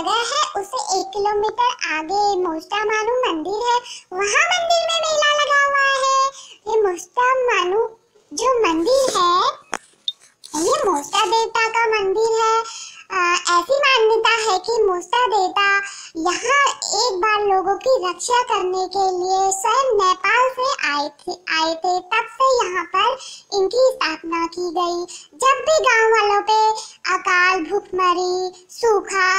जगह है उसे एक किलोमीटर आगे मोस्टा मानू मंदिर है वहाँ मंदिर में मेला लगा हुआ है ये मोस्टा मानू जो मंदिर है ये मोस्टा देवता का मंदिर है ऐसी मान्यता है कि मोस्टा देवता यहाँ एक बार लोगों की रक्षा करने के लिए स्वयं नेपाल से आए थे आए थे तब से यहाँ पर इनकी स्थापना की गई जब भी गांव वालों पे अकाल भूखमरी सूखा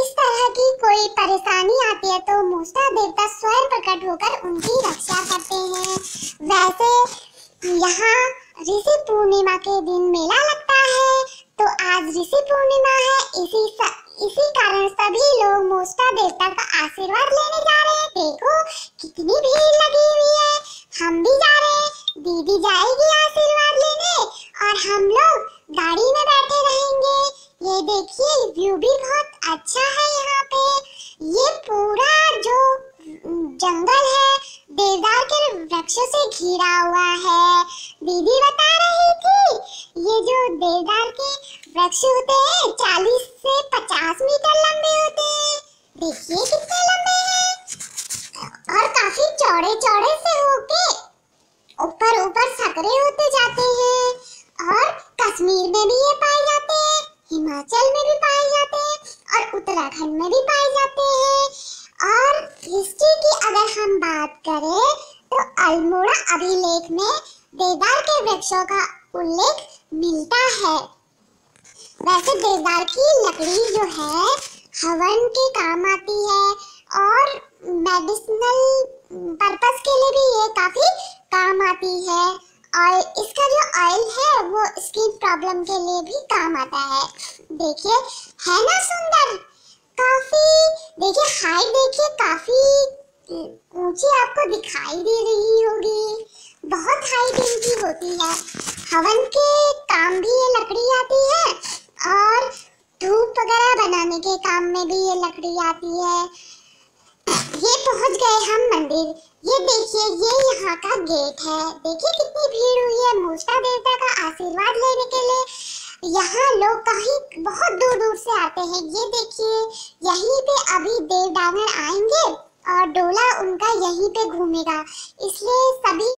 इस तरह की कोई परेशानी आती है तो मूसा देवता स्वयं प्रकट होकर उनकी रक्षा करते हैं वैसे यहाँ ऋषि पूर्णिमा के दिन मेला लगता है तो आज ऋषि पूर्णिमा है इसी इसी कारण सभी लोग मोस्टा देवता का आशीर्वाद लेने जा रहे हैं देखो अच्छा है यहाँ पे ये पूरा जो जंगल है देवदार के वृक्षों से घिरा हुआ है दीदी बता रही थी ये जो देवदार के वृक्ष होते हैं चालीस से पचास मीटर लंबे होते हैं देखिए कितने लंबे हैं और काफी चौड़े चौड़े से होके ऊपर ऊपर सकरे होते जाते हैं और कश्मीर में भी ये पाए जाते हैं हिमाचल में भी पाए जाते उत्तराखंड में भी पाए जाते हैं और हिस्ट्री की अगर हम बात करें तो अल्मोड़ा अभिलेख में देवदार के वृक्षों का उल्लेख मिलता है वैसे देवदार की लकड़ी जो है हवन के काम आती है और मेडिसिनल पर्पस के लिए भी ये काफी काम आती है और इसका जो ऑयल है वो स्किन प्रॉब्लम के लिए भी काम आता है देखिए है ना सुंदर काफी देखिए हाइट देखिए काफी ऊंची आपको दिखाई दे रही होगी बहुत हाइट इनकी होती है हवन के काम भी ये लकड़ी आती है और धूप वगैरह बनाने के काम में भी ये लकड़ी आती है ये पहुंच गए हम मंदिर ये देखिए ये यहाँ का गेट है देखिए कितनी भीड़ हुई है मूसा देवता का आशीर्वाद लेने के लिए यहाँ लोग कहीं बहुत दूर दूर से आते हैं ये देखिए यहीं पे अभी देवदास